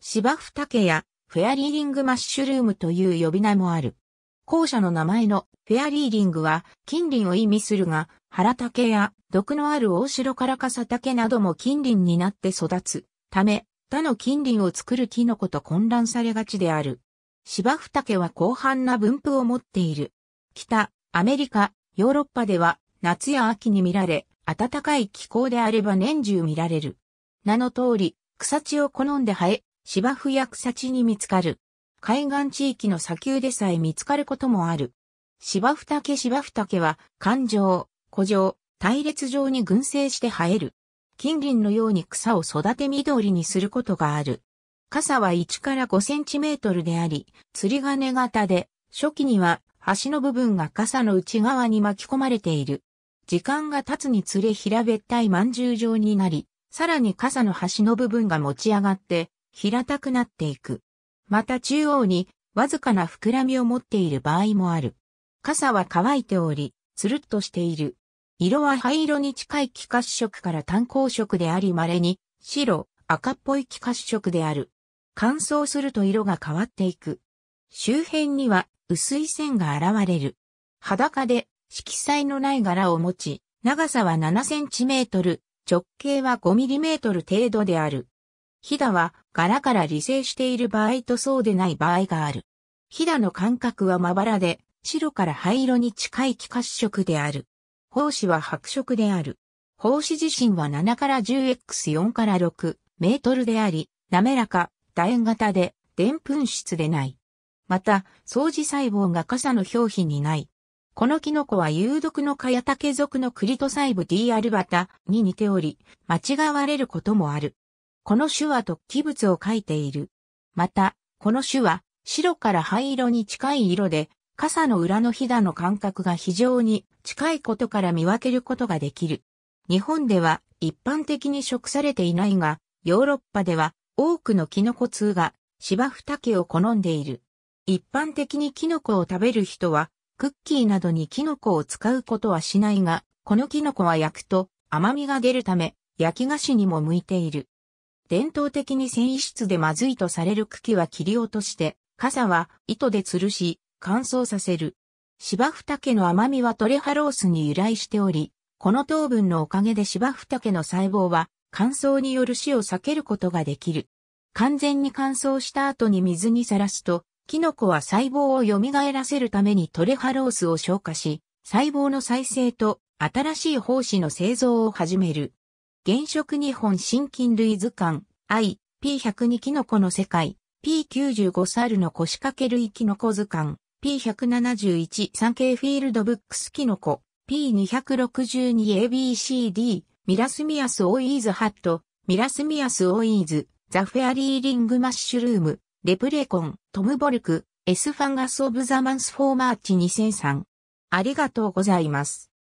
芝生竹やフェアリーリングマッシュルームという呼び名もある。校舎の名前のフェアリーリングは近隣を意味するが、原竹や毒のある大城からかさ竹なども近隣になって育つため、他の近隣を作るキノコと混乱されがちである。芝生竹は広範な分布を持っている。北、アメリカ、ヨーロッパでは夏や秋に見られ、暖かい気候であれば年中見られる。名の通り、草地を好んで生え、芝生や草地に見つかる。海岸地域の砂丘でさえ見つかることもある。芝生竹芝生竹は、環状、古状、隊列状に群生して生える。近隣のように草を育て緑にすることがある。傘は1から5センチメートルであり、釣り金型で、初期には端の部分が傘の内側に巻き込まれている。時間が経つにつれ平べったい饅頭状になり、さらに傘の端の部分が持ち上がって、平たくなっていく。また中央にわずかな膨らみを持っている場合もある。傘は乾いており、つるっとしている。色は灰色に近い気褐色から炭鉱色であり稀に、白、赤っぽい気褐色である。乾燥すると色が変わっていく。周辺には薄い線が現れる。裸で色彩のない柄を持ち、長さは7センチメートル、直径は5ミリメートル程度である。ヒダは柄から理性している場合とそうでない場合がある。ヒダの感覚はまばらで、白から灰色に近い気化色である。胞子は白色である。胞子自身は7から 10x4 から6メートルであり、滑らか、楕円型で、でんぷん質でない。また、掃除細胞が傘の表皮にない。このキノコは有毒のカヤタケ属のクリト細部 D アルバタに似ており、間違われることもある。この種は突起物を描いている。また、この種は白から灰色に近い色で、傘の裏のひだの間隔が非常に近いことから見分けることができる。日本では一般的に食されていないが、ヨーロッパでは多くのキノコ通が芝生竹を好んでいる。一般的にキノコを食べる人は、クッキーなどにキノコを使うことはしないが、このキノコは焼くと甘みが出るため、焼き菓子にも向いている。伝統的に繊維質でまずいとされる茎は切り落として、傘は糸で吊るし、乾燥させる。芝生竹の甘みはトレハロースに由来しており、この糖分のおかげで芝生竹の細胞は乾燥による死を避けることができる。完全に乾燥した後に水にさらすと、キノコは細胞を蘇らせるためにトレハロースを消化し、細胞の再生と新しい胞子の製造を始める。原色日本新菌類図鑑、I、P102 キノコの世界、P95 猿の腰掛け類キノコ図鑑、P171 産経フィールドブックスキノコ、P262ABCD、ミラスミアスオイーズハット、ミラスミアスオイーズ、ザフェアリーリングマッシュルーム、レプレコン、トムボルク、エスファンガスオブザマンスフォーマーチ2003。ありがとうございます。